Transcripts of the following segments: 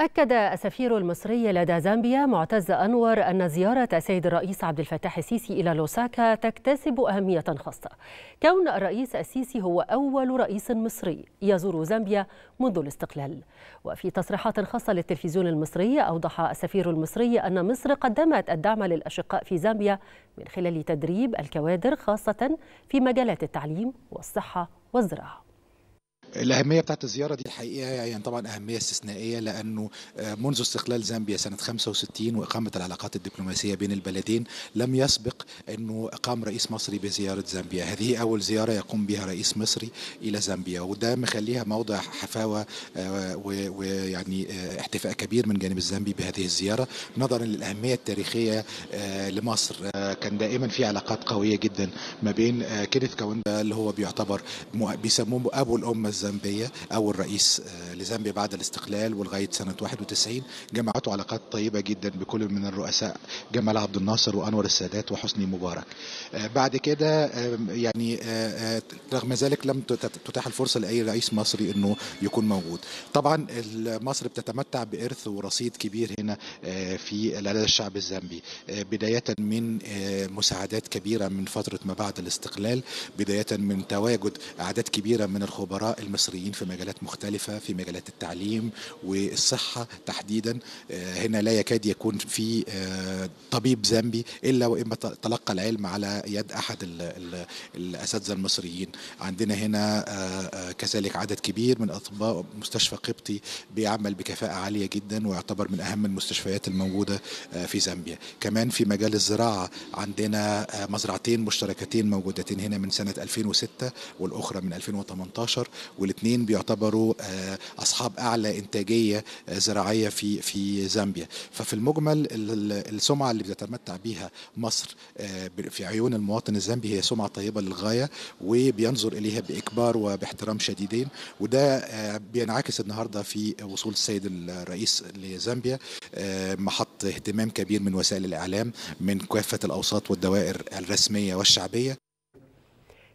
أكد السفير المصري لدى زامبيا معتز أنور أن زيارة السيد الرئيس عبد الفتاح السيسي إلى لوساكا تكتسب أهمية خاصة كون الرئيس السيسي هو أول رئيس مصري يزور زامبيا منذ الاستقلال وفي تصريحات خاصة للتلفزيون المصري أوضح السفير المصري أن مصر قدمت الدعم للأشقاء في زامبيا من خلال تدريب الكوادر خاصة في مجالات التعليم والصحة والزراعة الأهمية بتاعت الزيارة دي الحقيقة يعني طبعا أهمية استثنائية لأنه آه، منذ استقلال زامبيا سنة 65 وإقامة العلاقات الدبلوماسية بين البلدين لم يسبق أنه قام رئيس مصري بزيارة زامبيا هذه أول زيارة يقوم بها رئيس مصري إلى زامبيا وده مخليها موضع حفاوة آه، ويعني آه، احتفاء كبير من جانب الزامبي بهذه الزيارة نظرا للأهمية التاريخية لمصر كان دائما في علاقات قوية جدا ما بين كينيث كاوندا اللي هو بيعتبر بيسموه أبو الأمة الزامبية أول رئيس آه، لزامبيا بعد الاستقلال ولغاية سنة 91 جمعته علاقات طيبة جدا بكل من الرؤساء جمال عبد الناصر وأنور السادات وحسني مبارك آه، بعد كده يعني آه، رغم ذلك لم تتاح الفرصة لأي رئيس مصري أنه يكون موجود طبعا مصر بتتمتع بإرث ورصيد كبير هنا في لدى الشعب الزامبي بداية من مساعدات كبيرة من فترة ما بعد الاستقلال بداية من تواجد أعداد كبيرة من الخبراء المصريين في مجالات مختلفة في مجالات التعليم والصحة تحديدا آه، هنا لا يكاد يكون في آه، طبيب زامبي إلا وإما تلقى العلم على يد أحد الأساتذة المصريين عندنا هنا آه، كذلك عدد كبير من أطباء مستشفى قبطي بيعمل بكفاءة عالية جدا ويعتبر من أهم المستشفيات الموجودة في زامبيا كمان في مجال الزراعة عندنا مزرعتين مشتركتين موجودتين هنا من سنة 2006 والأخرى من 2018 و والاثنين بيعتبروا آه، اصحاب اعلى انتاجيه آه، زراعيه في في زامبيا ففي المجمل السمعه اللي بتتمتع بيها مصر آه، في عيون المواطن الزامبي هي سمعه طيبه للغايه وبينظر اليها باكبار وباحترام شديدين وده بينعكس النهارده في وصول السيد الرئيس لزامبيا محط اهتمام كبير من وسائل الاعلام من كافه الاوساط والدوائر الرسميه والشعبيه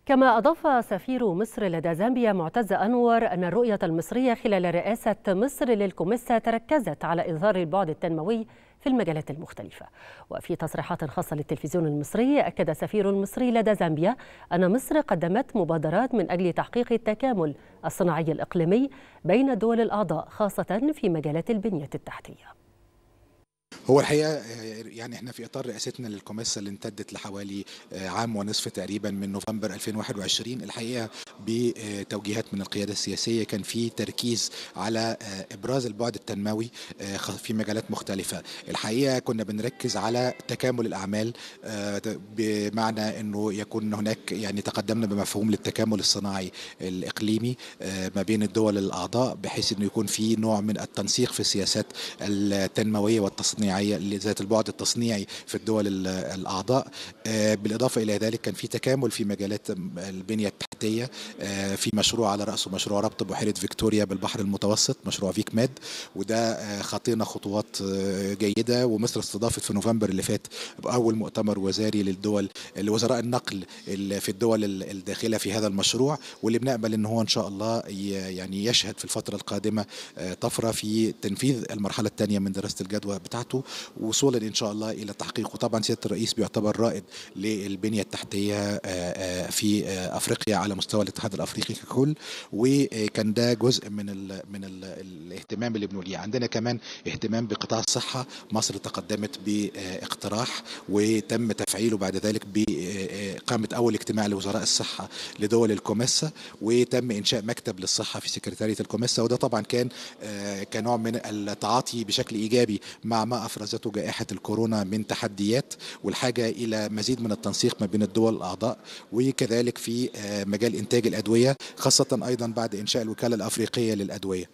كما أضاف سفير مصر لدى زامبيا معتز أنور أن الرؤية المصرية خلال رئاسة مصر للكوميسا تركزت على إظهار البعد التنموي في المجالات المختلفة وفي تصريحات خاصة للتلفزيون المصري أكد سفير المصري لدى زامبيا أن مصر قدمت مبادرات من أجل تحقيق التكامل الصناعي الإقليمي بين الدول الأعضاء خاصة في مجالات البنية التحتية هو الحقيقه آه، يعني احنا في اطار رئاستنا للكوميسا اللي امتدت لحوالي آه، عام ونصف تقريبا من نوفمبر 2021 الحقيقه بتوجيهات من القياده السياسيه كان في تركيز على آه، ابراز البعد التنموي في مجالات مختلفه الحقيقه كنا بنركز على تكامل الاعمال بمعنى انه يكون هناك يعني تقدمنا بمفهوم للتكامل الصناعي الاقليمي ما بين الدول الاعضاء بحيث انه يكون في نوع من التنسيق في السياسات التنمويه والتصنيع التصنيعيه ذات البعد التصنيعي في الدول الاعضاء آه، بالاضافه الى ذلك كان في تكامل في مجالات البنيه النفطية آه، في مشروع على رأسه مشروع ربط بحيرة فيكتوريا بالبحر المتوسط مشروع فيك ماد وده آه، خطينا خطوات آه، جيدة ومصر استضافت في نوفمبر اللي فات بأول مؤتمر وزاري للدول لوزراء النقل في الدول الداخلة في هذا المشروع واللي بنقبل ان هو ان شاء الله يعني يشهد في الفترة القادمة طفرة في تنفيذ المرحلة الثانية من دراسة الجدوى بتاعته وصولا ان شاء الله الى تحقيقه طبعا سيادة الرئيس بيعتبر رائد للبنية التحتية في افريقيا على على مستوى الاتحاد الافريقي ككل وكان ده جزء من الـ من الـ الاهتمام اللي بنوليه عندنا كمان اهتمام بقطاع الصحه مصر تقدمت باقتراح وتم تفعيله بعد ذلك باقامه اول اجتماع لوزراء الصحه لدول الكوميسا وتم انشاء مكتب للصحه في سكرتاريه الكوميسا وده طبعا كان كنوع من التعاطي بشكل ايجابي مع ما افرزته جائحه الكورونا من تحديات والحاجه الى مزيد من التنسيق ما بين الدول الاعضاء وكذلك في مجال مجال إنتاج الأدوية خاصة أيضا بعد إنشاء الوكالة الأفريقية للأدوية